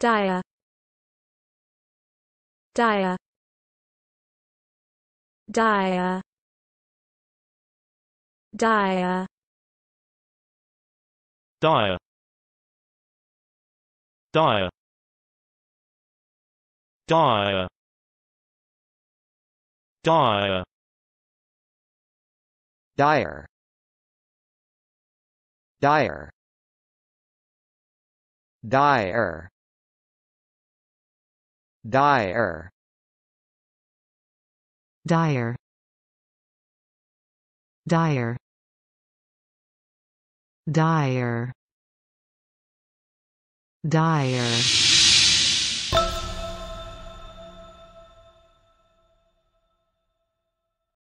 Dire. Dire. Dire. Dire. Dire. Dire. Dire. dia dire dire dire Dyer Dyer Dyer Dyer Dyer